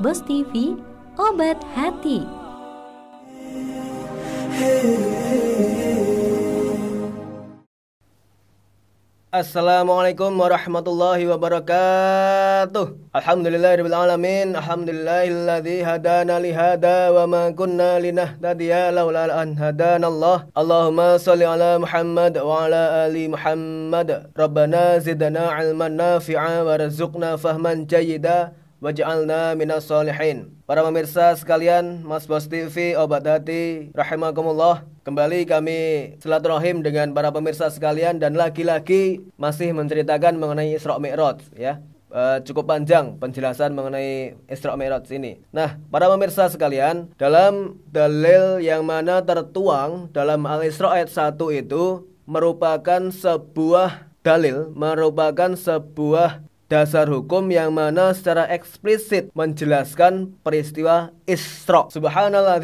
podcast Bos TV Obat Hati. Assalamualaikum warahmatullahi wabarakatuh. Alhamdulillahirrahmanirrahim. Alhamdulillahilladzi hadana hada wa ma kunna linahtadiya laula an hadanallah. Allahumma shalli ala Muhammad wa ala ali Muhammad. Rabbana zidna ilman nafi'a warzuqna fahman jayyida waj'alna minas solihin. Para pemirsa sekalian, Mas Bos TV Obat Hati rahimakumullah. Kembali kami silaturahim dengan para pemirsa sekalian dan lagi-lagi masih menceritakan mengenai Isra Mi'raj ya. Eh, cukup panjang penjelasan mengenai Isra Mi'raj ini. Nah, para pemirsa sekalian, dalam dalil yang mana tertuang dalam Al-Isra ayat 1 itu merupakan sebuah dalil, merupakan sebuah dasar hukum yang mana secara eksplisit menjelaskan peristiwa Isra.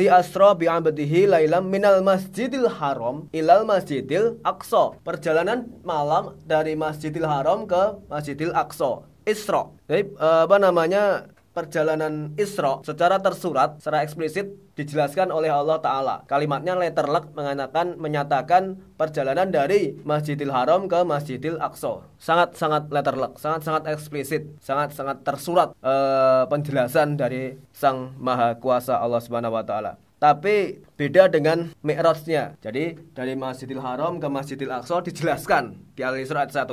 di asra bi 'abdihi lailam minal masjidil haram ilal masjidil aqsa. Perjalanan malam dari Masjidil Haram ke Masjidil Aqsa. Isra. Jadi eh, apa namanya perjalanan Isra secara tersurat secara eksplisit dijelaskan oleh Allah Ta'ala. Kalimatnya luck mengatakan, menyatakan perjalanan dari Masjidil Haram ke Masjidil Aqsa. Sangat-sangat luck, sangat-sangat eksplisit, sangat-sangat tersurat uh, penjelasan dari Sang Maha Kuasa Allah Subhanahu Wa Ta'ala. Tapi beda dengan Mi'rajnya. Jadi dari Masjidil Haram ke Masjidil Aqsa dijelaskan di Al-Isra 1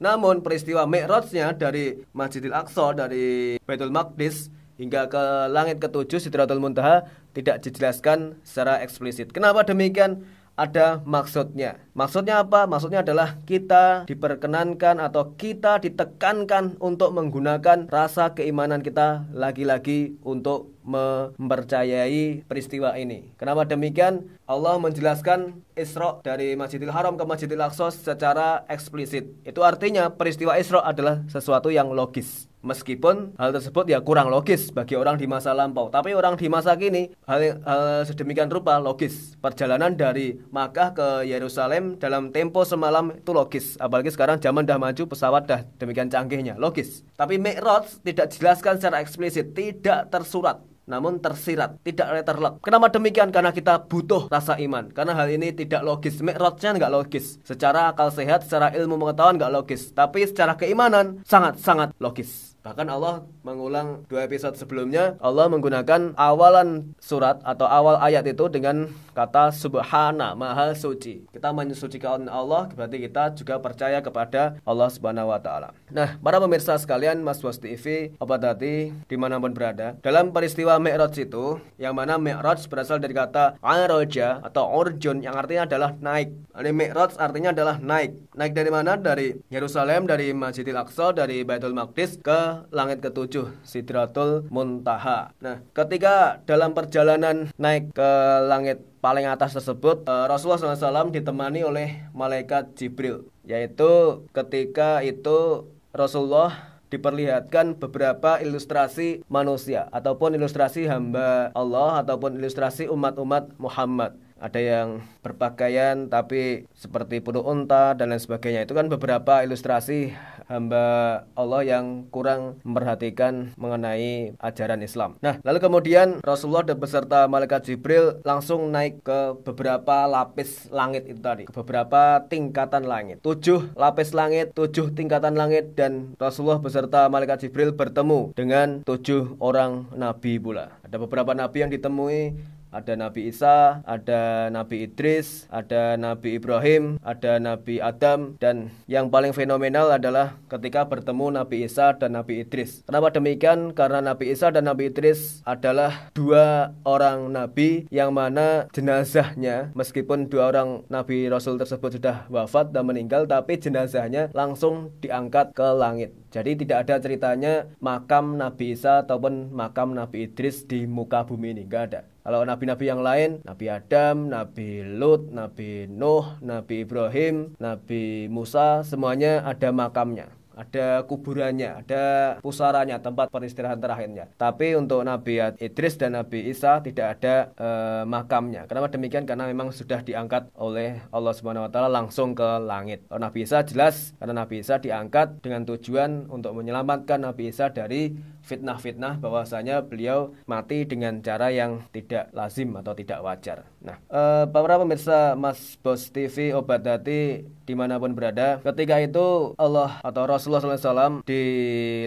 namun peristiwa Mi'rajnya dari Masjidil Aqsa dari Baitul Maqdis hingga ke langit ketujuh Sidratul Muntaha tidak dijelaskan secara eksplisit. Kenapa demikian? Ada maksudnya. Maksudnya apa? Maksudnya adalah kita diperkenankan atau kita ditekankan untuk menggunakan rasa keimanan kita lagi-lagi untuk mempercayai peristiwa ini. Kenapa demikian? Allah menjelaskan Isra dari Masjidil Haram ke Masjidil Aqsa secara eksplisit. Itu artinya peristiwa Isra adalah sesuatu yang logis. Meskipun hal tersebut ya kurang logis bagi orang di masa lampau, tapi orang di masa kini hal, hal sedemikian rupa logis. Perjalanan dari Makkah ke Yerusalem dalam tempo semalam itu logis. Apalagi sekarang zaman dah maju, pesawat dah demikian canggihnya, logis. Tapi Mi'raj tidak dijelaskan secara eksplisit, tidak tersurat namun tersirat, tidak letterlock. Kenapa demikian? Karena kita butuh rasa iman. Karena hal ini tidak logis. Mikrotnya nggak logis. Secara akal sehat, secara ilmu pengetahuan nggak logis. Tapi secara keimanan sangat-sangat logis. Bahkan Allah mengulang dua episode sebelumnya, Allah menggunakan awalan surat atau awal ayat itu dengan kata subhana, maha suci. Kita menyucikan Allah, berarti kita juga percaya kepada Allah Subhanahu wa taala. Nah, para pemirsa sekalian Mas Was TV, obat hati dimanapun berada. Dalam peristiwa Mi'raj itu, yang mana Mi'raj berasal dari kata aroja atau urjun yang artinya adalah naik. Ini Mi'raj artinya adalah naik. Naik dari mana? Dari Yerusalem, dari Masjidil Aqsa, dari Baitul Maqdis ke langit ketujuh, Sidratul Muntaha. Nah, ketika dalam perjalanan naik ke langit paling atas tersebut, eh, Rasulullah SAW ditemani oleh malaikat Jibril, yaitu ketika itu Rasulullah diperlihatkan beberapa ilustrasi manusia ataupun ilustrasi hamba Allah ataupun ilustrasi umat-umat Muhammad ada yang berpakaian tapi seperti penuh unta dan lain sebagainya. Itu kan beberapa ilustrasi hamba Allah yang kurang memperhatikan mengenai ajaran Islam. Nah, lalu kemudian Rasulullah dan beserta malaikat Jibril langsung naik ke beberapa lapis langit itu tadi, ke beberapa tingkatan langit. Tujuh lapis langit, tujuh tingkatan langit dan Rasulullah beserta malaikat Jibril bertemu dengan tujuh orang nabi pula. Ada beberapa nabi yang ditemui ada Nabi Isa, ada Nabi Idris, ada Nabi Ibrahim, ada Nabi Adam, dan yang paling fenomenal adalah ketika bertemu Nabi Isa dan Nabi Idris. Kenapa demikian? Karena Nabi Isa dan Nabi Idris adalah dua orang nabi yang mana jenazahnya, meskipun dua orang nabi rasul tersebut sudah wafat dan meninggal, tapi jenazahnya langsung diangkat ke langit. Jadi tidak ada ceritanya makam Nabi Isa ataupun makam Nabi Idris di muka bumi ini, Gak ada. Kalau nabi-nabi yang lain, Nabi Adam, Nabi Lut, Nabi Nuh, Nabi Ibrahim, Nabi Musa, semuanya ada makamnya ada kuburannya, ada pusaranya, tempat peristirahatan terakhirnya. Tapi untuk Nabi Idris dan Nabi Isa tidak ada e, makamnya. Kenapa demikian? Karena memang sudah diangkat oleh Allah Subhanahu wa taala langsung ke langit. Oh, Nabi Isa jelas karena Nabi Isa diangkat dengan tujuan untuk menyelamatkan Nabi Isa dari fitnah-fitnah bahwasanya beliau mati dengan cara yang tidak lazim atau tidak wajar. Nah, eh, para pemirsa Mas Bos TV Obat Hati dimanapun berada, ketika itu Allah atau Rasulullah SAW di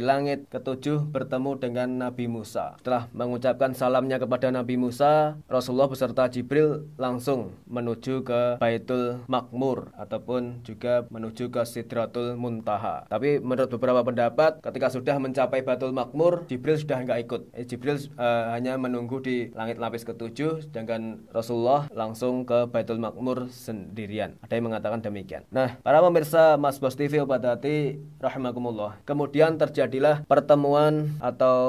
langit ketujuh bertemu dengan Nabi Musa. Setelah mengucapkan salamnya kepada Nabi Musa, Rasulullah beserta Jibril langsung menuju ke Baitul Makmur ataupun juga menuju ke Sidratul Muntaha. Tapi menurut beberapa pendapat, ketika sudah mencapai Baitul Makmur, umur Jibril sudah nggak ikut. Eh, Jibril uh, hanya menunggu di langit lapis ketujuh, sedangkan Rasulullah langsung ke Baitul Makmur sendirian. Ada yang mengatakan demikian. Nah, para pemirsa Mas Bos TV Obat Hati, Rahimahkumullah. Kemudian terjadilah pertemuan atau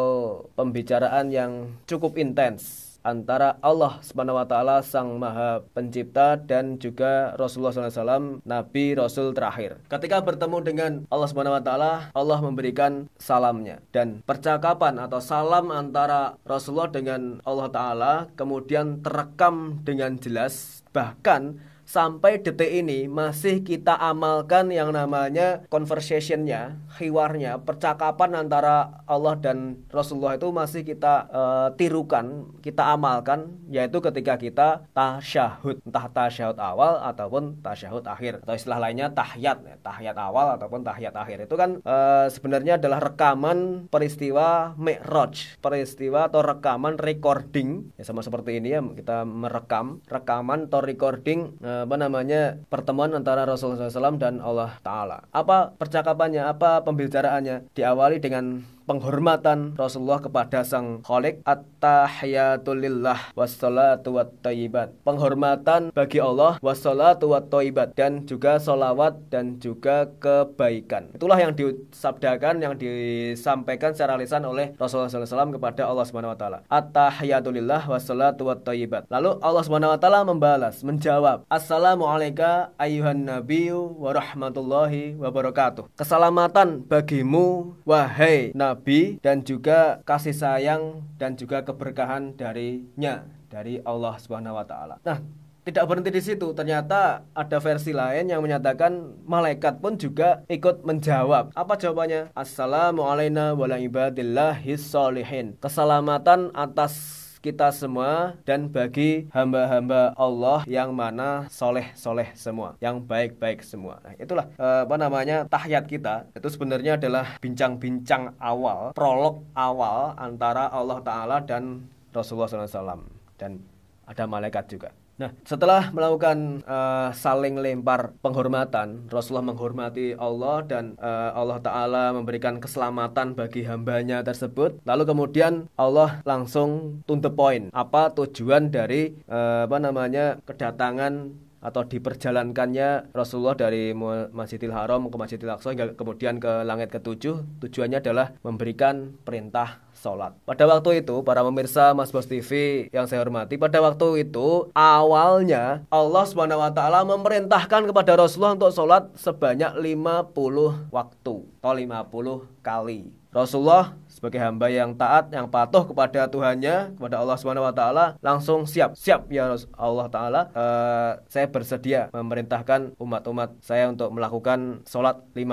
pembicaraan yang cukup intens antara Allah Subhanahu wa taala Sang Maha Pencipta dan juga Rasulullah SAW nabi rasul terakhir. Ketika bertemu dengan Allah Subhanahu wa taala, Allah memberikan salamnya dan percakapan atau salam antara Rasulullah dengan Allah taala kemudian terekam dengan jelas bahkan sampai detik ini masih kita amalkan yang namanya conversationnya, hiwarnya percakapan antara Allah dan Rasulullah itu masih kita uh, tirukan, kita amalkan, yaitu ketika kita tasyahud, entah tasyahud awal ataupun tasyahud akhir, atau istilah lainnya tahiyat, ya, tahiyat awal ataupun tahiyat akhir itu kan uh, sebenarnya adalah rekaman peristiwa Mi'raj, peristiwa atau rekaman recording, ya sama seperti ini ya kita merekam, rekaman atau recording eh, apa namanya pertemuan antara Rasulullah SAW dan Allah Taala. Apa percakapannya? Apa pembicaraannya? Diawali dengan penghormatan Rasulullah kepada Sang Khalik at-tahiyatulillah wassalatu wat Penghormatan bagi Allah wassalatu wat dan juga solawat dan juga kebaikan. Itulah yang disabdakan yang disampaikan secara lisan oleh Rasulullah SAW kepada Allah Subhanahu wa taala. At-tahiyatulillah wassalatu wat Lalu Allah Subhanahu wa taala membalas, menjawab, Assalamualaikum ayuhan nabiyyu warahmatullahi wabarakatuh. Keselamatan bagimu wahai nabi nabi dan juga kasih sayang dan juga keberkahan darinya dari Allah Subhanahu wa taala. Nah, tidak berhenti di situ. Ternyata ada versi lain yang menyatakan malaikat pun juga ikut menjawab. Apa jawabannya? Assalamualaikum warahmatullahi wabarakatuh. Keselamatan atas kita semua dan bagi hamba-hamba Allah yang mana soleh-soleh semua, yang baik-baik semua. Nah, itulah eh, apa namanya tahiyat kita. Itu sebenarnya adalah bincang-bincang awal, prolog awal antara Allah Ta'ala dan Rasulullah SAW. Dan ada malaikat juga. Nah, setelah melakukan uh, saling lempar penghormatan, Rasulullah menghormati Allah dan uh, Allah Ta'ala memberikan keselamatan bagi hambanya tersebut. Lalu kemudian Allah langsung to the point. Apa tujuan dari uh, apa namanya kedatangan atau diperjalankannya Rasulullah dari Masjidil Haram ke Masjidil Aqsa hingga kemudian ke langit ketujuh tujuannya adalah memberikan perintah sholat. Pada waktu itu, para pemirsa Mas Bos TV yang saya hormati, pada waktu itu awalnya Allah Subhanahu wa taala memerintahkan kepada Rasulullah untuk sholat sebanyak 50 waktu atau 50 kali. Rasulullah sebagai hamba yang taat, yang patuh kepada Tuhannya, kepada Allah Subhanahu wa taala, langsung siap, siap ya Allah taala, uh, saya bersedia memerintahkan umat-umat saya untuk melakukan sholat 50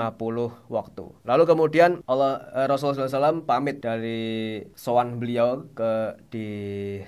waktu. Lalu kemudian Allah uh, Rasulullah SAW pamit dari sowan beliau ke di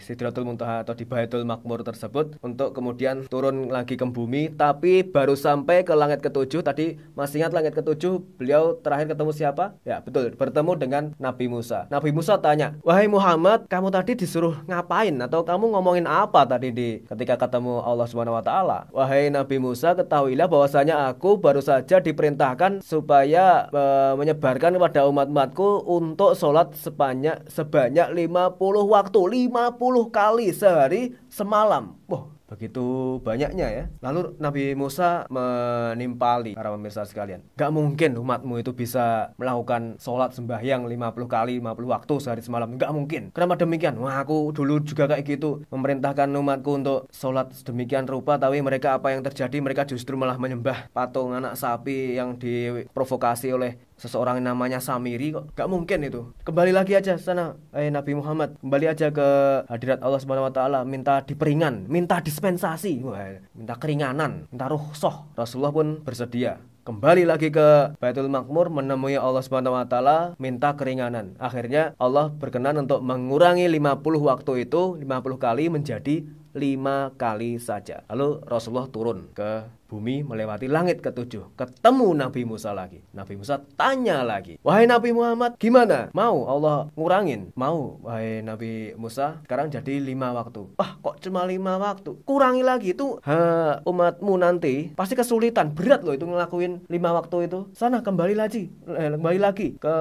Sidratul Muntaha atau di Baitul Makmur tersebut untuk kemudian turun lagi ke bumi, tapi baru sampai ke langit ketujuh tadi masih ingat langit ketujuh beliau terakhir ketemu siapa? Ya, betul, bertemu bertemu dengan Nabi Musa. Nabi Musa tanya, "Wahai Muhammad, kamu tadi disuruh ngapain atau kamu ngomongin apa tadi di ketika ketemu Allah Subhanahu wa taala?" "Wahai Nabi Musa, ketahuilah bahwasanya aku baru saja diperintahkan supaya e, menyebarkan kepada umat-umatku untuk sholat sebanyak sebanyak 50 waktu, 50 kali sehari semalam." Wah, begitu banyaknya ya. Lalu Nabi Musa menimpali para pemirsa sekalian. Gak mungkin umatmu itu bisa melakukan sholat sembahyang 50 kali 50 waktu sehari semalam. Gak mungkin. Kenapa demikian? Wah aku dulu juga kayak gitu. Memerintahkan umatku untuk sholat sedemikian rupa. Tapi mereka apa yang terjadi? Mereka justru malah menyembah patung anak sapi yang diprovokasi oleh seseorang yang namanya Samiri kok gak mungkin itu kembali lagi aja sana eh, Nabi Muhammad kembali aja ke hadirat Allah Subhanahu Wa Taala minta diperingan minta dispensasi minta keringanan minta ruhsoh Rasulullah pun bersedia kembali lagi ke Baitul Makmur menemui Allah Subhanahu wa taala minta keringanan. Akhirnya Allah berkenan untuk mengurangi 50 waktu itu 50 kali menjadi lima kali saja. Lalu Rasulullah turun ke bumi melewati langit ketujuh. Ketemu Nabi Musa lagi. Nabi Musa tanya lagi. Wahai Nabi Muhammad, gimana? Mau Allah ngurangin? Mau, wahai Nabi Musa, sekarang jadi lima waktu. Wah, kok cuma lima waktu? Kurangi lagi itu ha, umatmu nanti pasti kesulitan. Berat loh itu ngelakuin lima waktu itu. Sana kembali lagi, eh, kembali lagi ke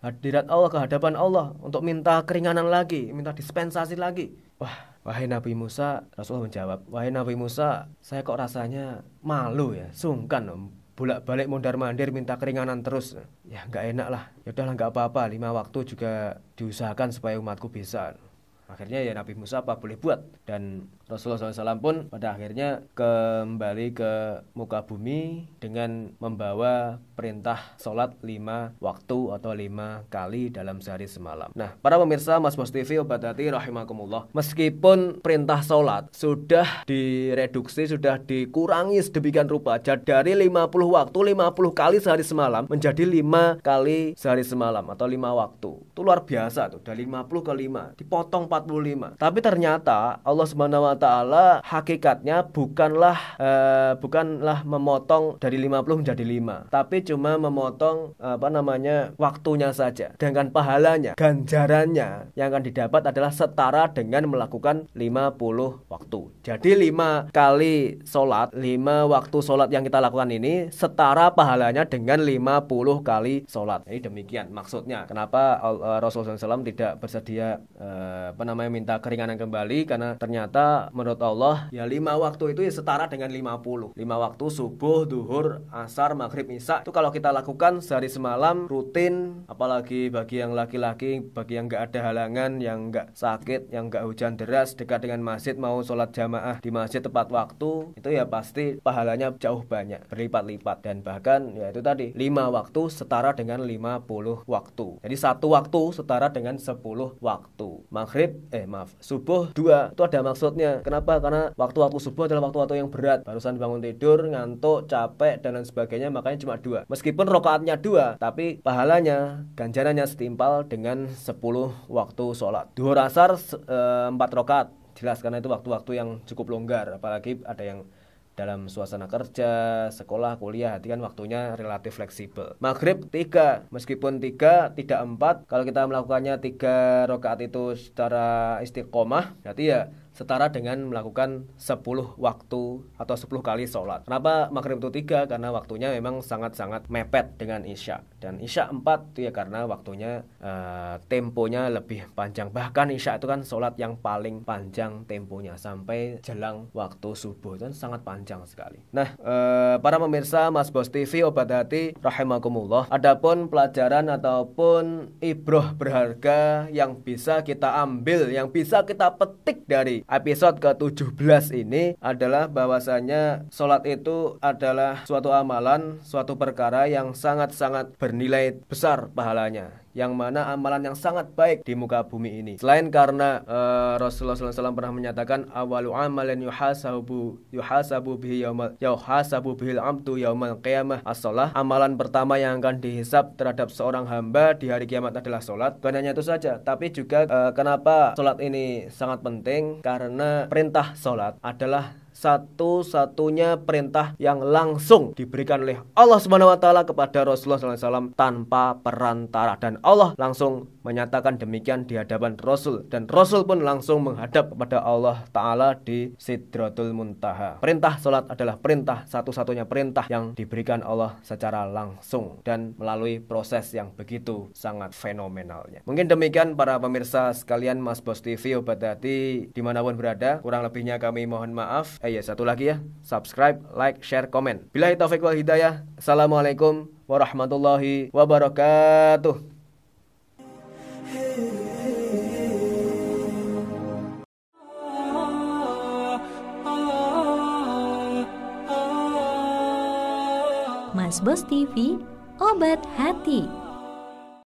hadirat Allah, ke hadapan Allah untuk minta keringanan lagi, minta dispensasi lagi. Wah, Wahai Nabi Musa, Rasulullah menjawab, Wahai Nabi Musa, saya kok rasanya malu ya, sungkan om. Bolak-balik mondar-mandir minta keringanan terus. Ya nggak enak lah. Ya udahlah nggak apa-apa, lima waktu juga diusahakan supaya umatku bisa. Akhirnya ya Nabi Musa apa boleh buat. Dan Rasulullah SAW pun pada akhirnya kembali ke muka bumi dengan membawa perintah sholat lima waktu atau lima kali dalam sehari semalam. Nah, para pemirsa Mas Bos TV Obat Hati Rahimakumullah, meskipun perintah sholat sudah direduksi, sudah dikurangi sedemikian rupa, jadi dari 50 waktu 50 kali sehari semalam menjadi lima kali sehari semalam atau lima waktu. Itu luar biasa tuh, dari 50 ke 5, dipotong 45. Tapi ternyata Allah Subhanahu wa taala hakikatnya bukanlah uh, bukanlah memotong dari 50 menjadi 5, tapi cuma memotong apa namanya waktunya saja. dengan pahalanya, ganjarannya yang akan didapat adalah setara dengan melakukan 50 waktu. Jadi 5 kali sholat, 5 waktu sholat yang kita lakukan ini setara pahalanya dengan 50 kali sholat. Ini demikian maksudnya. Kenapa eh, Rasulullah SAW tidak bersedia uh, apa namanya minta keringanan kembali karena ternyata menurut Allah ya lima waktu itu ya setara dengan 50 lima waktu subuh duhur asar maghrib isya itu kalau kita lakukan sehari semalam rutin apalagi bagi yang laki-laki bagi yang nggak ada halangan yang nggak sakit yang nggak hujan deras dekat dengan masjid mau sholat jamaah di masjid tepat waktu itu ya pasti pahalanya jauh banyak berlipat-lipat dan bahkan ya itu tadi lima waktu setara dengan 50 waktu jadi satu waktu setara dengan 10 waktu maghrib eh maaf subuh dua itu ada maksudnya kenapa? Karena waktu-waktu subuh adalah waktu-waktu yang berat. Barusan bangun tidur, ngantuk, capek dan lain sebagainya. Makanya cuma dua. Meskipun rokaatnya dua, tapi pahalanya, ganjarannya setimpal dengan 10 waktu sholat. rasar, e, eh, empat rokaat. Jelas karena itu waktu-waktu yang cukup longgar. Apalagi ada yang dalam suasana kerja, sekolah, kuliah, hati kan waktunya relatif fleksibel. Maghrib tiga, meskipun tiga tidak empat, kalau kita melakukannya tiga rokaat itu secara istiqomah, berarti ya setara dengan melakukan 10 waktu atau 10 kali sholat. Kenapa maghrib itu 3? Karena waktunya memang sangat-sangat mepet dengan isya. Dan isya 4 itu ya karena waktunya uh, temponya lebih panjang. Bahkan isya itu kan sholat yang paling panjang temponya sampai jelang waktu subuh dan sangat panjang sekali. Nah, uh, para pemirsa Mas Bos TV Obat Hati rahimakumullah. Adapun pelajaran ataupun ibroh berharga yang bisa kita ambil, yang bisa kita petik dari episode ke-17 ini adalah bahwasanya sholat itu adalah suatu amalan, suatu perkara yang sangat-sangat bernilai besar pahalanya yang mana amalan yang sangat baik di muka bumi ini. Selain karena uh, Rasulullah SAW pernah menyatakan awalu amalan yuhasabu yuhasabu bihi yaumal yuhasabu bihil amtu yaumal qiyamah as -salah. Amalan pertama yang akan dihisap terhadap seorang hamba di hari kiamat adalah salat. Bukan hanya itu saja, tapi juga uh, kenapa salat ini sangat penting karena perintah salat adalah satu-satunya perintah yang langsung diberikan oleh Allah Subhanahu wa taala kepada Rasulullah SAW tanpa perantara dan Allah langsung menyatakan demikian di hadapan Rasul dan Rasul pun langsung menghadap kepada Allah Ta'ala di Sidratul Muntaha perintah sholat adalah perintah satu-satunya perintah yang diberikan Allah secara langsung dan melalui proses yang begitu sangat fenomenalnya mungkin demikian para pemirsa sekalian Mas Bos TV Obat Hati dimanapun berada kurang lebihnya kami mohon maaf eh ya satu lagi ya subscribe like share komen bila itu wal hidayah Assalamualaikum warahmatullahi wabarakatuh. Mas Bos TV, obat hati.